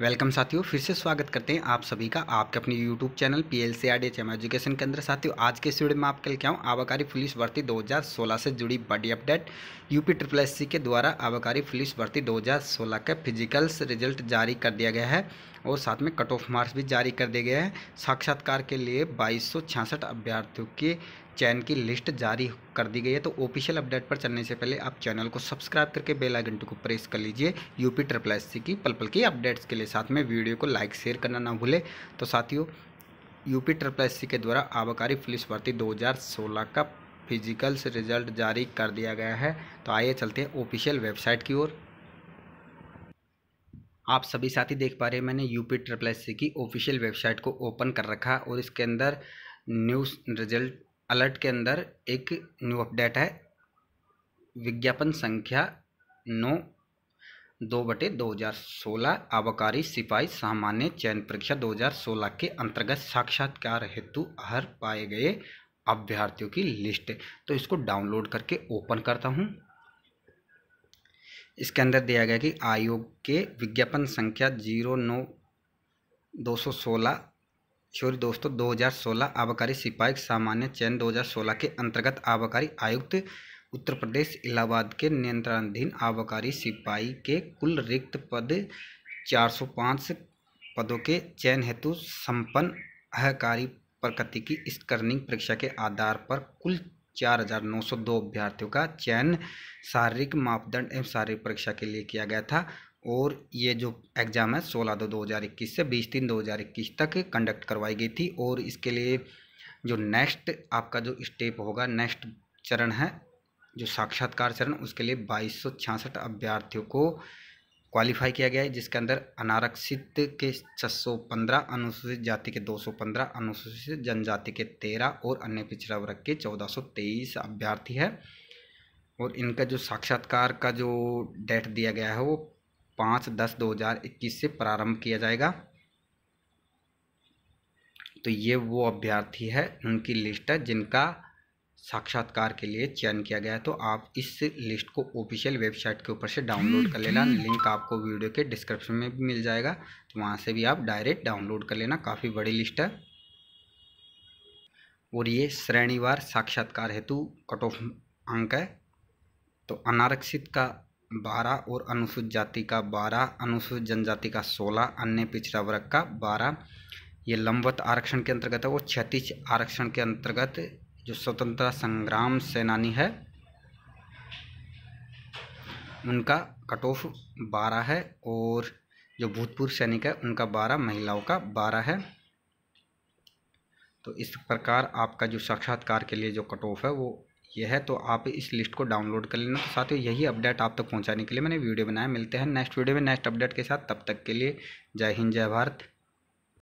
welcome साथियों फिर से स्वागत करते हैं आप सभी का आपके अपने YouTube channel P L C R D H M education के अंदर साथियों आज के इस वीडियो में आपके लिए क्या हूँ आबकारी पुलिस भर्ती 2016 से जुड़ी बड़ी update UP triple S C के द्वारा आबकारी पुलिस भर्ती 2016 का फिजिकल्स रिजल्ट जारी कर दिया गया है और साथ में कट ऑफ मार्क्स भी जारी कर दिया गया है साक्षात्कार के लिए बाईस अभ्यर्थियों के चयन की लिस्ट जारी कर दी गई है तो ऑफिशियल अपडेट पर चलने से पहले आप चैनल को सब्सक्राइब करके बेल आइकन को प्रेस कर लीजिए यूपी ट्रिपल एस की पल पल की अपडेट्स के लिए साथ में वीडियो को लाइक शेयर करना ना भूले तो साथियों यूपी ट्रिपल एस के द्वारा आबकारी पुलिस भर्ती 2016 का फिजिकल्स रिजल्ट जारी कर दिया गया है तो आइए चलते हैं ऑफिशियल वेबसाइट की ओर आप सभी साथी देख पा रहे हैं मैंने यूपी ट्रिपल एस सी की ऑफिशियल वेबसाइट को ओपन कर रखा और इसके अंदर न्यूज़ रिजल्ट अलर्ट के अंदर एक न्यू अपडेट है विज्ञापन संख्या नौ दो बटे दो हज़ार सोलह आबकारी सिपाही सामान्य चयन परीक्षा दो हज़ार सोलह के अंतर्गत साक्षात्कार हेतु हर पाए गए अभ्यर्थियों की लिस्ट तो इसको डाउनलोड करके ओपन करता हूँ इसके अंदर दिया गया कि आयोग के विज्ञापन संख्या जीरो नौ दो सौ सोलह सॉरी दोस्तों सोलह आबकारी सिपाही सामान्य चयन दो हज़ार सोलह के अंतर्गत आबकारी आयुक्त उत्तर प्रदेश इलाहाबाद के नियंत्रणाधीन आबकारी सिपाही के कुल रिक्त पद चार सौ पाँच पदों के चयन हेतु संपन्न अहकारी प्रकृति की स्कर्निंग परीक्षा के आधार पर कुल चार हज़ार नौ सौ दो अभ्यर्थियों का चयन शारीरिक मापदंड एवं शारीरिक परीक्षा के लिए किया गया था और ये जो एग्ज़ाम है सोलह दो दो हज़ार इक्कीस से बीस तीन दो हज़ार इक्कीस तक कंडक्ट करवाई गई थी और इसके लिए जो नेक्स्ट आपका जो स्टेप होगा नेक्स्ट चरण है जो साक्षात्कार चरण उसके लिए बाईस सौ छियासठ अभ्यर्थियों को क्वालिफाई किया गया है जिसके अंदर अनारक्षित के 615 अनुसूचित जाति के 215 अनुसूचित जनजाति के 13 और अन्य पिछड़ा वर्ग के 1423 अभ्यर्थी है और इनका जो साक्षात्कार का जो डेट दिया गया है वो पाँच दस दो हज़ार इक्कीस से प्रारंभ किया जाएगा तो ये वो अभ्यर्थी है उनकी लिस्ट है जिनका साक्षात्कार के लिए चयन किया गया है तो आप इस लिस्ट को ऑफिशियल वेबसाइट के ऊपर से डाउनलोड कर लेना लिंक आपको वीडियो के डिस्क्रिप्शन में भी मिल जाएगा तो वहाँ से भी आप डायरेक्ट डाउनलोड कर लेना काफ़ी बड़ी लिस्ट है और ये श्रेणीवार साक्षात्कार हेतु कट ऑफ अंक है तो अनारक्षित का बारह और अनुसूचित जाति का बारह अनुसूचित जनजाति का सोलह अन्य पिछड़ा वर्ग का बारह ये लंबवत आरक्षण के अंतर्गत है और क्षतिज आरक्षण के अंतर्गत जो स्वतंत्रता संग्राम सेनानी है उनका कट ऑफ बारह है और जो भूतपूर्व सैनिक है उनका बारह महिलाओं का बारह है तो इस प्रकार आपका जो साक्षात्कार के लिए जो कट ऑफ है वो ये है तो आप इस लिस्ट को डाउनलोड कर लेना तो ही यही अपडेट आप तक तो पहुंचाने के लिए मैंने वीडियो बनाया मिलते हैं नेक्स्ट वीडियो में नेक्स्ट अपडेट के साथ तब तक के लिए जय हिंद जय भारत